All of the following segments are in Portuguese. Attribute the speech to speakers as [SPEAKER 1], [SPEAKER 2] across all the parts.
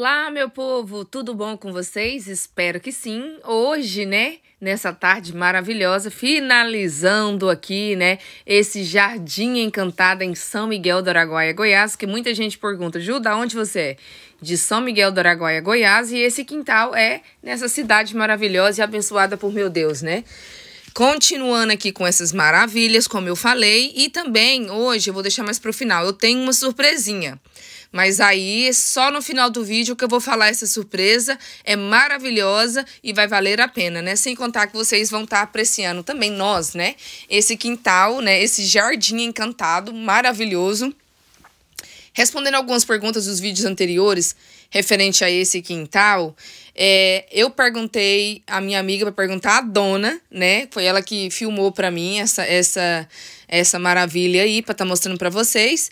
[SPEAKER 1] Olá, meu povo, tudo bom com vocês? Espero que sim. Hoje, né, nessa tarde maravilhosa, finalizando aqui, né, esse jardim encantado em São Miguel do Araguaia, Goiás, que muita gente pergunta, Ju, da onde você é? De São Miguel do Araguaia, Goiás, e esse quintal é nessa cidade maravilhosa e abençoada por meu Deus, né? Continuando aqui com essas maravilhas, como eu falei, e também hoje eu vou deixar mais para o final. Eu tenho uma surpresinha. Mas aí, só no final do vídeo que eu vou falar essa surpresa. É maravilhosa e vai valer a pena, né? Sem contar que vocês vão estar tá apreciando também, nós, né? Esse quintal, né? Esse jardim encantado, maravilhoso. Respondendo algumas perguntas dos vídeos anteriores, referente a esse quintal, é, eu perguntei a minha amiga para perguntar a dona, né? Foi ela que filmou para mim essa essa essa maravilha aí para estar tá mostrando para vocês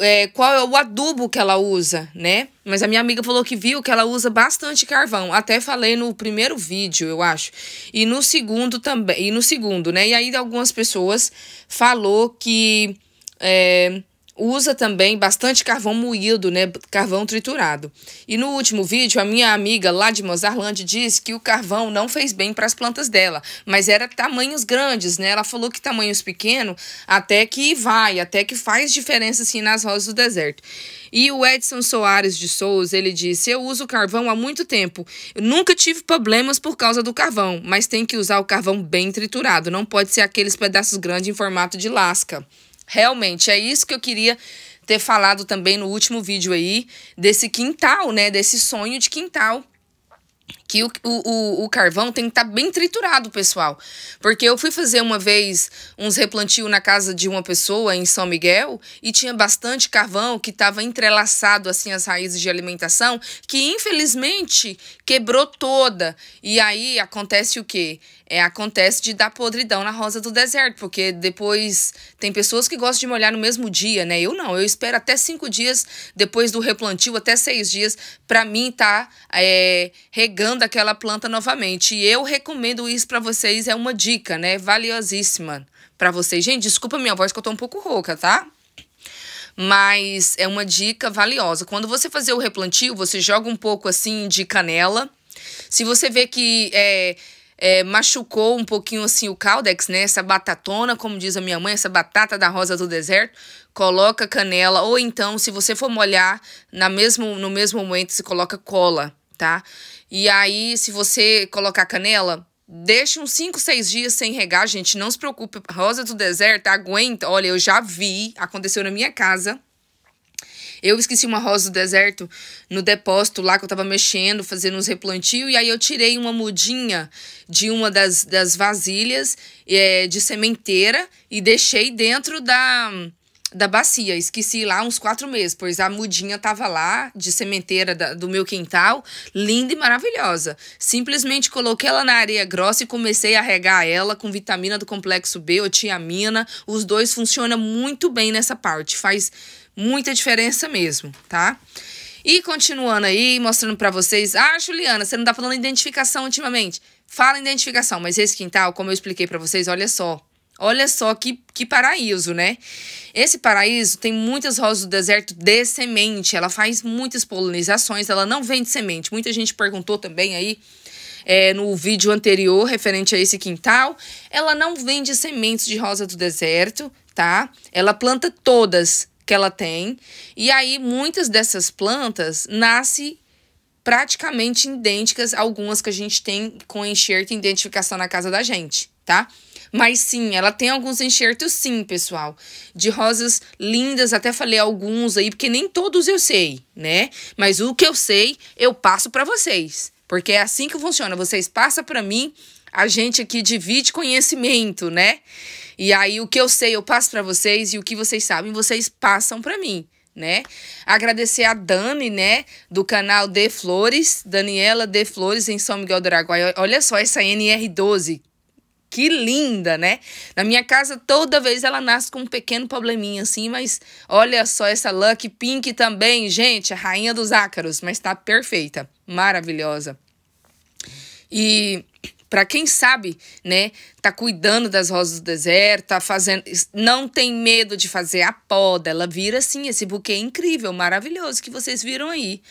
[SPEAKER 1] é, qual é o adubo que ela usa, né? Mas a minha amiga falou que viu que ela usa bastante carvão. Até falei no primeiro vídeo, eu acho. E no segundo também. E no segundo, né? E aí algumas pessoas falou que. É, usa também bastante carvão moído, né, carvão triturado. E no último vídeo, a minha amiga lá de Mozarlândia disse que o carvão não fez bem para as plantas dela, mas era tamanhos grandes, né? Ela falou que tamanhos pequenos até que vai, até que faz diferença assim nas rosas do deserto. E o Edson Soares de Souza, ele disse: "Eu uso carvão há muito tempo. Eu nunca tive problemas por causa do carvão, mas tem que usar o carvão bem triturado, não pode ser aqueles pedaços grandes em formato de lasca." Realmente, é isso que eu queria ter falado também no último vídeo aí, desse quintal, né? Desse sonho de quintal que o, o, o, carvão tem que estar tá bem triturado, pessoal. Porque eu fui fazer uma vez uns replantio na casa de uma pessoa em São Miguel e tinha bastante carvão que estava entrelaçado assim as raízes de alimentação, que infelizmente quebrou toda. E aí acontece o quê? É, acontece de dar podridão na rosa do deserto, porque depois tem pessoas que gostam de molhar no mesmo dia, né? Eu não, eu espero até cinco dias depois do replantio, até seis dias, para mim tá é, regando aquela planta novamente. E eu recomendo isso para vocês, é uma dica, né? Valiosíssima para vocês. Gente, desculpa minha voz que eu tô um pouco rouca, tá? Mas é uma dica valiosa. Quando você fazer o replantio, você joga um pouco assim de canela. Se você vê que é, é, machucou um pouquinho assim o caldex, né? Essa batatona, como diz a minha mãe, essa batata da rosa do deserto, coloca canela. Ou então, se você for molhar, na mesmo, no mesmo momento, se coloca cola tá? E aí, se você colocar canela, deixa uns 5, 6 dias sem regar, gente. Não se preocupe. Rosa do deserto aguenta. Olha, eu já vi, aconteceu na minha casa. Eu esqueci uma rosa do deserto no depósito lá que eu tava mexendo, fazendo uns replantio, e aí eu tirei uma mudinha de uma das, das vasilhas é, de sementeira e deixei dentro da, da bacia. Esqueci lá uns quatro meses, pois a mudinha tava lá, de sementeira da, do meu quintal, linda e maravilhosa. Simplesmente coloquei ela na areia grossa e comecei a regar ela com vitamina do complexo B, otiamina. Os dois funcionam muito bem nessa parte, faz muita diferença mesmo, tá? E continuando aí, mostrando para vocês. Ah, Juliana, você não tá falando identificação ultimamente. Fala identificação, mas esse quintal, como eu expliquei para vocês, olha só, Olha só que, que paraíso, né? Esse paraíso tem muitas rosas do deserto de semente. Ela faz muitas polinizações, ela não vende semente. Muita gente perguntou também aí é, no vídeo anterior referente a esse quintal. Ela não vende sementes de rosa do deserto, tá? Ela planta todas que ela tem. E aí, muitas dessas plantas nascem praticamente idênticas a algumas que a gente tem com enxerto e identificação na casa da gente, tá? Mas sim, ela tem alguns enxertos, sim, pessoal. De rosas lindas, até falei alguns aí, porque nem todos eu sei, né? Mas o que eu sei, eu passo para vocês. Porque é assim que funciona. Vocês passam para mim, a gente aqui divide conhecimento, né? E aí o que eu sei, eu passo para vocês e o que vocês sabem, vocês passam para mim né? Agradecer a Dani, né, do canal De Flores, Daniela De Flores em São Miguel do Araguaia. Olha só essa NR12, que linda, né? Na minha casa, toda vez ela nasce com um pequeno probleminha assim, mas olha só essa Lucky Pink também, gente, a rainha dos ácaros, mas tá perfeita, maravilhosa. E para quem sabe, né, tá cuidando das rosas do deserto, tá fazendo, não tem medo de fazer a poda, ela vira assim esse buquê incrível, maravilhoso que vocês viram aí.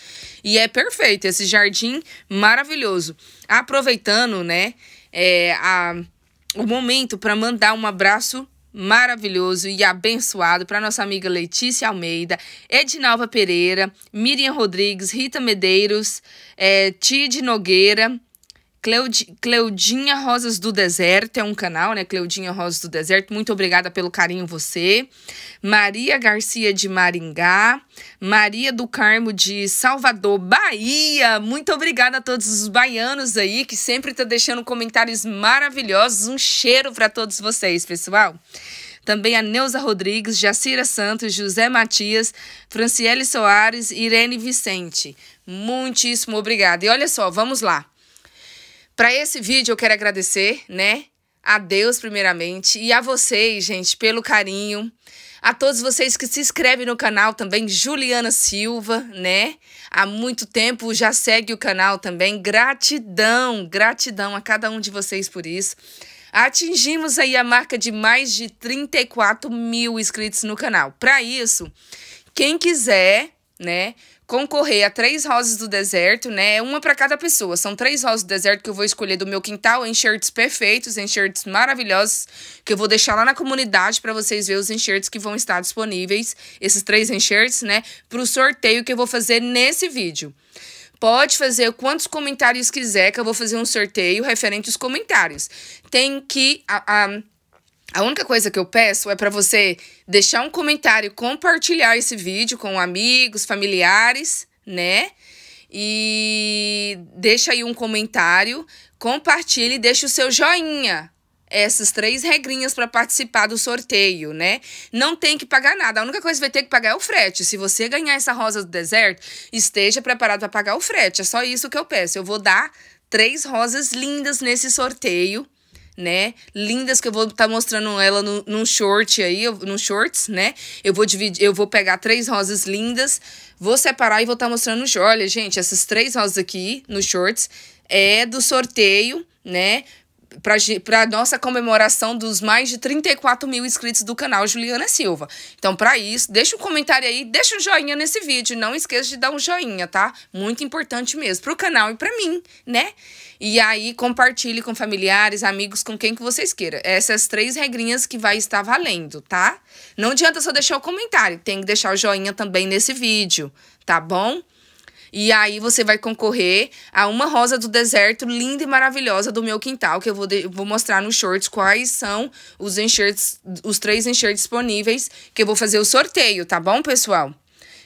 [SPEAKER 1] E é perfeito esse jardim maravilhoso. Aproveitando, né, é, a o momento para mandar um abraço maravilhoso e abençoado para nossa amiga Letícia Almeida, Edinalva Pereira, Miriam Rodrigues, Rita Medeiros, é, Tid Nogueira, Cleudinha Rosas do Deserto, é um canal, né? Cleudinha Rosas do Deserto, muito obrigada pelo carinho você. Maria Garcia de Maringá, Maria do Carmo de Salvador, Bahia. Muito obrigada a todos os baianos aí que sempre estão tá deixando comentários maravilhosos. Um cheiro para todos vocês, pessoal também a Neuza Rodrigues, Jacira Santos, José Matias, Franciele Soares, Irene Vicente. Muitíssimo obrigada. E olha só, vamos lá. Para esse vídeo eu quero agradecer, né? A Deus primeiramente e a vocês, gente, pelo carinho. A todos vocês que se inscrevem no canal também, Juliana Silva, né? Há muito tempo já segue o canal também. Gratidão, gratidão a cada um de vocês por isso. Atingimos aí a marca de mais de 34 mil inscritos no canal. Para isso, quem quiser, né? concorrer a três rosas do deserto, né? É uma para cada pessoa. São três rosas do deserto que eu vou escolher do meu quintal, enxertos perfeitos, enxertos maravilhosos, que eu vou deixar lá na comunidade para vocês verem os enxertos que vão estar disponíveis, esses três enxertos, né, para o sorteio que eu vou fazer nesse vídeo. Pode fazer quantos comentários quiser, que eu vou fazer um sorteio referente aos comentários. Tem que a, a a única coisa que eu peço é para você deixar um comentário, compartilhar esse vídeo com amigos, familiares, né? E deixa aí um comentário, compartilhe e deixa o seu joinha. Essas três regrinhas para participar do sorteio, né? Não tem que pagar nada. A única coisa que vai ter que pagar é o frete. Se você ganhar essa rosa do deserto, esteja preparado para pagar o frete. É só isso que eu peço. Eu vou dar três rosas lindas nesse sorteio né? Lindas que eu vou estar tá mostrando ela no, num short aí, no num shorts, né? Eu vou dividir, eu vou pegar três rosas lindas, vou separar e vou estar tá mostrando no short. Olha, gente, essas três rosas aqui no shorts é do sorteio, né? para nossa comemoração dos mais de 34 mil inscritos do canal Juliana Silva. Então, para isso, deixa um comentário aí, deixa um joinha nesse vídeo. Não esqueça de dar um joinha, tá? Muito importante mesmo para o canal e para mim, né? E aí, compartilhe com familiares, amigos, com quem que vocês queiram. Essas três regrinhas que vai estar valendo, tá? Não adianta só deixar o comentário, tem que deixar o joinha também nesse vídeo, tá bom? E aí você vai concorrer a uma rosa do deserto linda e maravilhosa do meu quintal, que eu vou, de, vou mostrar nos shorts quais são os enxertos, os três enxertos disponíveis, que eu vou fazer o sorteio, tá bom, pessoal?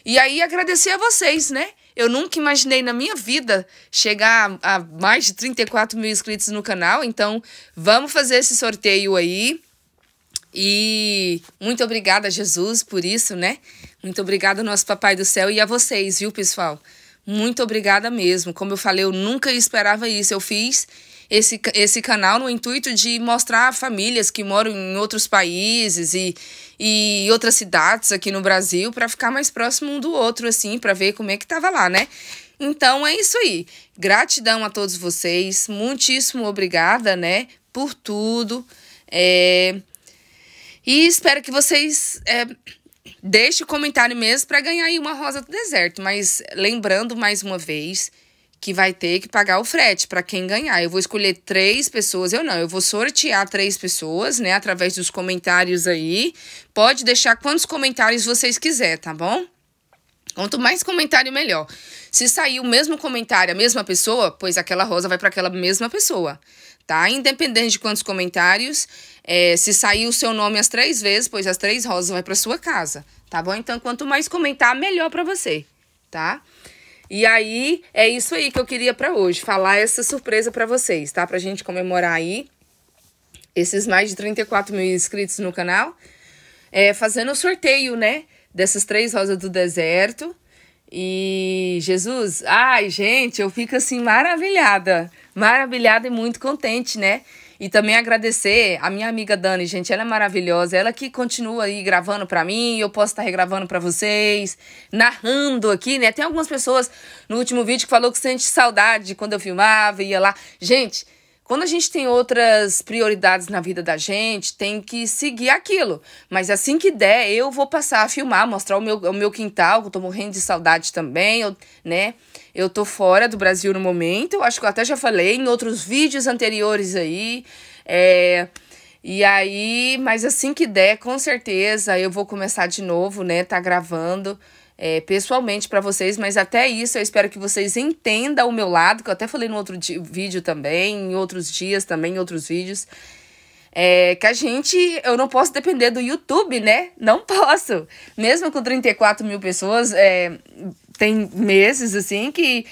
[SPEAKER 1] E aí agradecer a vocês, né? Eu nunca imaginei na minha vida chegar a, a mais de 34 mil inscritos no canal, então vamos fazer esse sorteio aí. E muito obrigada, Jesus, por isso, né? Muito obrigada, nosso Papai do Céu, e a vocês, viu, pessoal? Muito obrigada mesmo. Como eu falei, eu nunca esperava isso. Eu fiz esse, esse canal no intuito de mostrar famílias que moram em outros países e, e outras cidades aqui no Brasil para ficar mais próximo um do outro, assim, para ver como é que tava lá, né? Então é isso aí. Gratidão a todos vocês. Muitíssimo obrigada, né, por tudo. É... E espero que vocês é, Deixe o comentário mesmo para ganhar aí uma rosa do deserto. Mas lembrando mais uma vez que vai ter que pagar o frete para quem ganhar. Eu vou escolher três pessoas, eu não, eu vou sortear três pessoas, né, através dos comentários aí. Pode deixar quantos comentários vocês quiser, tá bom? Quanto mais comentário, melhor. Se sair o mesmo comentário, a mesma pessoa, pois aquela rosa vai para aquela mesma pessoa, tá? Independente de quantos comentários, é, se sair o seu nome as três vezes, pois as três rosas vai para sua casa, tá bom? Então, quanto mais comentar, melhor para você, tá? E aí, é isso aí que eu queria para hoje, falar essa surpresa para vocês, tá? Pra gente comemorar aí esses mais de 34 mil inscritos no canal, é, fazendo o sorteio, né? dessas três rosas do deserto. E Jesus, ai, gente, eu fico assim maravilhada, maravilhada e muito contente, né? E também agradecer a minha amiga Dani, gente, ela é maravilhosa, ela que continua aí gravando para mim, eu posso estar tá regravando para vocês, narrando aqui, né? Tem algumas pessoas no último vídeo que falou que sente saudade quando eu filmava, ia lá. Gente, quando a gente tem outras prioridades na vida da gente, tem que seguir aquilo. Mas assim que der, eu vou passar a filmar, mostrar o meu, o meu quintal, que eu tô morrendo de saudade também, eu, né? Eu tô fora do Brasil no momento, eu acho que eu até já falei em outros vídeos anteriores aí. É. E aí, mas assim que der, com certeza eu vou começar de novo, né? Tá gravando é, pessoalmente para vocês, mas até isso eu espero que vocês entendam o meu lado, que eu até falei no outro vídeo também, em outros dias também, em outros vídeos. É, que a gente, eu não posso depender do YouTube, né? Não posso. Mesmo com 34 mil pessoas, é, tem meses assim que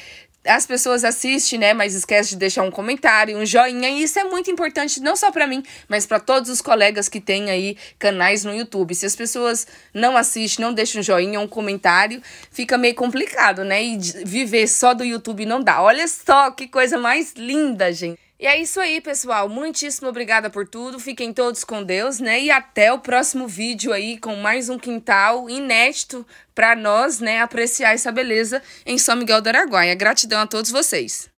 [SPEAKER 1] as pessoas assistem, né, mas esquece de deixar um comentário, um joinha, e isso é muito importante não só para mim, mas para todos os colegas que têm aí canais no YouTube. Se as pessoas não assistem, não deixam um joinha, um comentário, fica meio complicado, né? E viver só do YouTube não dá. Olha só que coisa mais linda, gente. E é isso aí, pessoal. Muitíssimo obrigada por tudo. Fiquem todos com Deus, né? E até o próximo vídeo aí com mais um quintal inédito para nós, né, apreciar essa beleza em São Miguel do Araguaia. Gratidão a todos vocês.